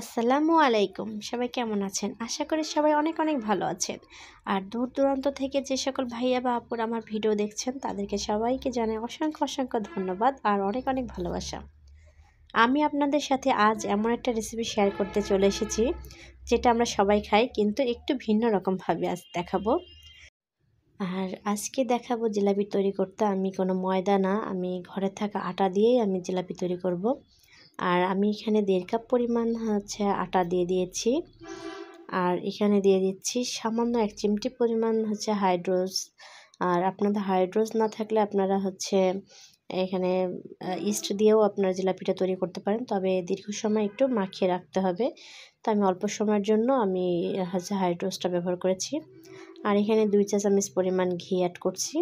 আসসালামু আলাইকুম সবাই কেমন আছেন আশা করি সবাই অনেক অনেক ভালো আছেন আর দূর দূরান্ত থেকে যে সকল ভাইয়া বা আপুর আমার ভিডিও দেখছেন তাদেরকে সবাইকে জানাই অসংখ্য অসংখ্য ধন্যবাদ আর অনেক অনেক ভালোবাসা আমি আপনাদের সাথে আজ এমন একটা রেসিপি শেয়ার করতে চলে এসেছি যেটা আমরা সবাই খাই কিন্তু একটু ভিন্ন রকমভাবে আজ দেখাবো আর আজকে দেখাবো জিলাপি তৈরি করতে আমি কোনো ময়দা না আমি ঘরে থাকা আটা দিয়েই আমি জিলাপি তৈরি করব। আর আমি এখানে দেড় কাপ পরিমাণ হচ্ছে আটা দিয়ে দিয়েছি আর এখানে দিয়ে দিচ্ছি সামান্য এক চিমটি পরিমাণ হচ্ছে হাইড্রোজ আর আপনাদের হাইড্রোজ না থাকলে আপনারা হচ্ছে এখানে ইস্ট দিয়েও আপনারা জিলাপিটা তৈরি করতে পারেন তবে দীর্ঘ সময় একটু মাখিয়ে রাখতে হবে তো আমি অল্প সময়ের জন্য আমি হচ্ছে হাইড্রোজটা ব্যবহার করেছি আর এখানে দুই চা চামচ পরিমাণ ঘি অ্যাড করছি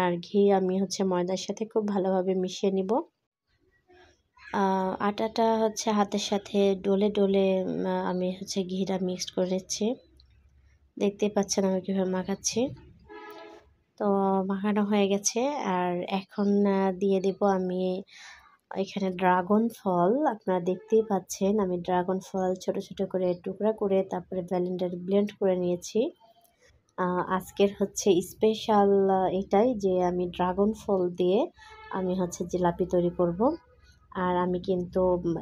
আর ঘি আমি হচ্ছে ময়দার সাথে খুব ভালোভাবে মিশিয়ে নিব আটাটা হচ্ছে হাতের সাথে ডলে ডলে আমি হচ্ছে ঘিটা মিক্স করে নিচ্ছি দেখতে পাচ্ছেন আমি কীভাবে মাখাচ্ছি তো মাখানো হয়ে গেছে আর এখন দিয়ে দেব আমি এখানে ড্রাগন ফল আপনারা দেখতেই পাচ্ছেন আমি ড্রাগন ফল ছোট ছোট করে টুকরা করে তারপরে ব্যালেন্ডার ব্লেন্ড করে নিয়েছি আজকের হচ্ছে স্পেশাল এটাই যে আমি ড্রাগন ফল দিয়ে আমি হচ্ছে জিলাপি তৈরি করব আর আমি কিন্তু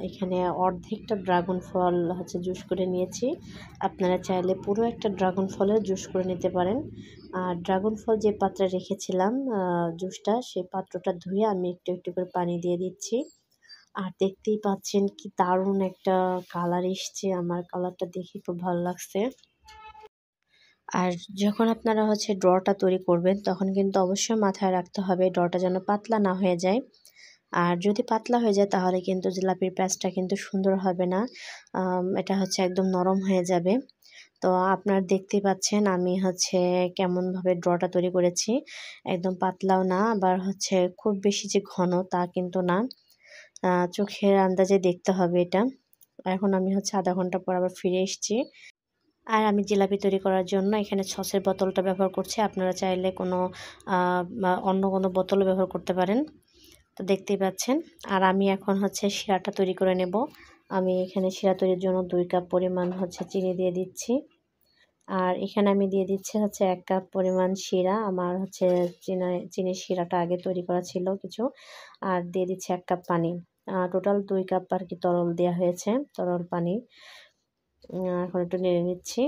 এখানে অর্ধেকটা ড্রাগন ফল হচ্ছে জুস করে নিয়েছি আপনারা চাইলে পুরো একটা ড্রাগন ফলের জুস করে নিতে পারেন আর ড্রাগন ফল যে পাত্রে রেখেছিলাম জুসটা সেই পাত্রটা ধুয়ে আমি একটু একটু করে পানি দিয়ে দিচ্ছি আর দেখতেই পাচ্ছেন কি দারুণ একটা কালার এসছে আমার কালারটা দেখে খুব ভালো লাগছে আর যখন আপনারা হচ্ছে ড্রটা তৈরি করবেন তখন কিন্তু অবশ্যই মাথায় রাখতে হবে ড্রটা যেন পাতলা না হয়ে যায় আর যদি পাতলা হয়ে যায় তাহলে কিন্তু জিলাপির প্যাঁচটা কিন্তু সুন্দর হবে না এটা হচ্ছে একদম নরম হয়ে যাবে তো আপনার দেখতে পাচ্ছেন আমি হচ্ছে কেমনভাবে ড্রটা তৈরি করেছি একদম পাতলাও না আবার হচ্ছে খুব বেশি যে ঘন তা কিন্তু না চোখের আন্দাজে দেখতে হবে এটা এখন আমি হচ্ছে আধা ঘন্টা পর আবার ফিরে এসেছি আর আমি জিলাপি তৈরি করার জন্য এখানে সসের বোতলটা ব্যবহার করছি আপনারা চাইলে কোনো অন্য কোনো বোতলও ব্যবহার করতে পারেন তো দেখতেই পাচ্ছেন আর আমি এখন হচ্ছে শিরাটা তৈরি করে নেব আমি এখানে শিরা তৈরির জন্য দুই কাপ পরিমাণ হচ্ছে চিনি দিয়ে দিচ্ছি আর এখানে আমি দিয়ে দিচ্ছি হচ্ছে এক কাপ পরিমাণ শিরা আমার হচ্ছে চিনা চিনির শিরাটা আগে তৈরি করা ছিল কিছু আর দিয়ে দিচ্ছি এক কাপ পানি টোটাল দুই কাপ আর কি তরল দেওয়া হয়েছে তরল পানি এখন একটু নেড়ে নিচ্ছি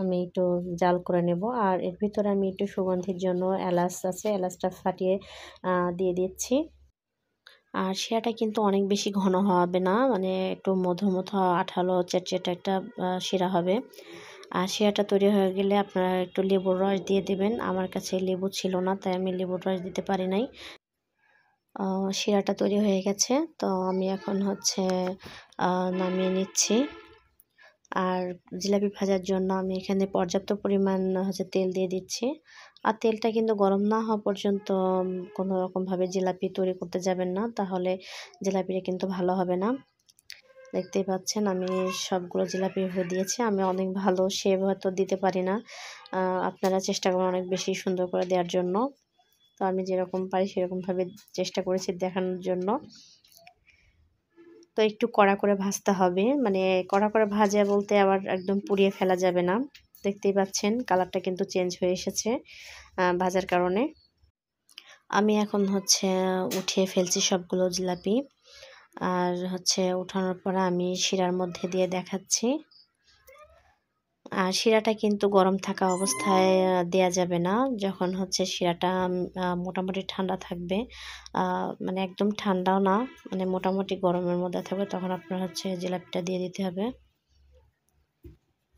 আমি একটু জাল করে নেব আর এর ভিতরে আমি একটু সুগন্ধির জন্য এলাচ আছে এলাচটা ফাটিয়ে দিয়ে দিচ্ছি আর শিরাটা কিন্তু অনেক বেশি ঘন হবে না মানে একটু মধু মধু আঠালো চেটচেটা একটা শিরা হবে আর শিরাটা তৈরি হয়ে গেলে আপনারা একটু লেবুর রস দিয়ে দেবেন আমার কাছে লেবু ছিল না তাই আমি লেবুর রস দিতে পারি নাই শিরাটা তৈরি হয়ে গেছে তো আমি এখন হচ্ছে নামিয়ে নিচ্ছি আর জিলাপি ভাজার জন্য আমি এখানে পর্যাপ্ত পরিমাণ হচ্ছে তেল দিয়ে দিচ্ছি আর তেলটা কিন্তু গরম না হওয়া পর্যন্ত কোনো রকমভাবে জিলাপি তৈরি করতে যাবেন না তাহলে জিলাপিটা কিন্তু ভালো হবে না দেখতেই পাচ্ছেন আমি সবগুলো জিলাপি হয়ে দিয়েছি আমি অনেক ভালো শেপ হয়তো দিতে পারি না আপনারা চেষ্টা করেন অনেক বেশি সুন্দর করে দেওয়ার জন্য তো আমি যেরকম পারি সেরকমভাবে চেষ্টা করেছি দেখানোর জন্য তো একটু কড়া করে ভাজতে হবে মানে কড়া করে ভাজা বলতে আবার একদম পুড়িয়ে ফেলা যাবে না দেখতেই পাচ্ছেন কালারটা কিন্তু চেঞ্জ হয়ে এসেছে ভাজার কারণে আমি এখন হচ্ছে উঠিয়ে ফেলছি সবগুলো জিলাপি আর হচ্ছে উঠানোর পরে আমি শিরার মধ্যে দিয়ে দেখাচ্ছি আর শিরাটা কিন্তু গরম থাকা অবস্থায় দেয়া যাবে না যখন হচ্ছে শিরাটা মোটামুটি ঠান্ডা থাকবে মানে একদম ঠান্ডাও না মানে মোটামুটি গরমের মধ্যে থাকবে তখন আপনার হচ্ছে জিলাপিটা দিয়ে দিতে হবে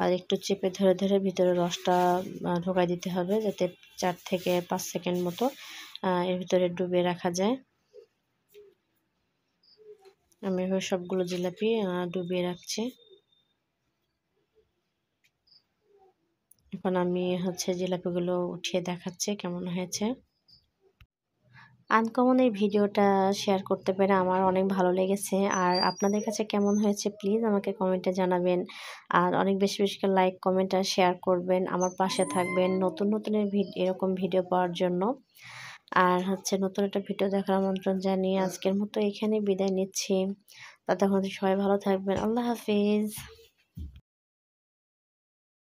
আর একটু চেপে ধরে ধরে ভিতরে রসটা ঢোকাই দিতে হবে যাতে চার থেকে পাঁচ সেকেন্ড মতো এর ভিতরে ডুবে রাখা যায় আমি এভাবে সবগুলো জিলাপি ডুবিয়ে রাখছি এখন আমি হচ্ছে জিলাপিগুলো উঠিয়ে দেখাচ্ছি কেমন হয়েছে আনকমন এই ভিডিওটা শেয়ার করতে পেরে আমার অনেক ভালো লেগেছে আর আপনাদের কাছে কেমন হয়েছে প্লিজ আমাকে কমেন্টে জানাবেন আর অনেক বেশি বেশি লাইক কমেন্ট আর শেয়ার করবেন আমার পাশে থাকবেন নতুন নতুন এরকম ভিডিও পাওয়ার জন্য আর হচ্ছে নতুন একটা ভিডিও দেখার আমন্ত্রণ জানিয়ে আজকের মতো এখানে বিদায় নিচ্ছি ততক্ষণ সবাই ভালো থাকবেন আল্লাহ হাফিজ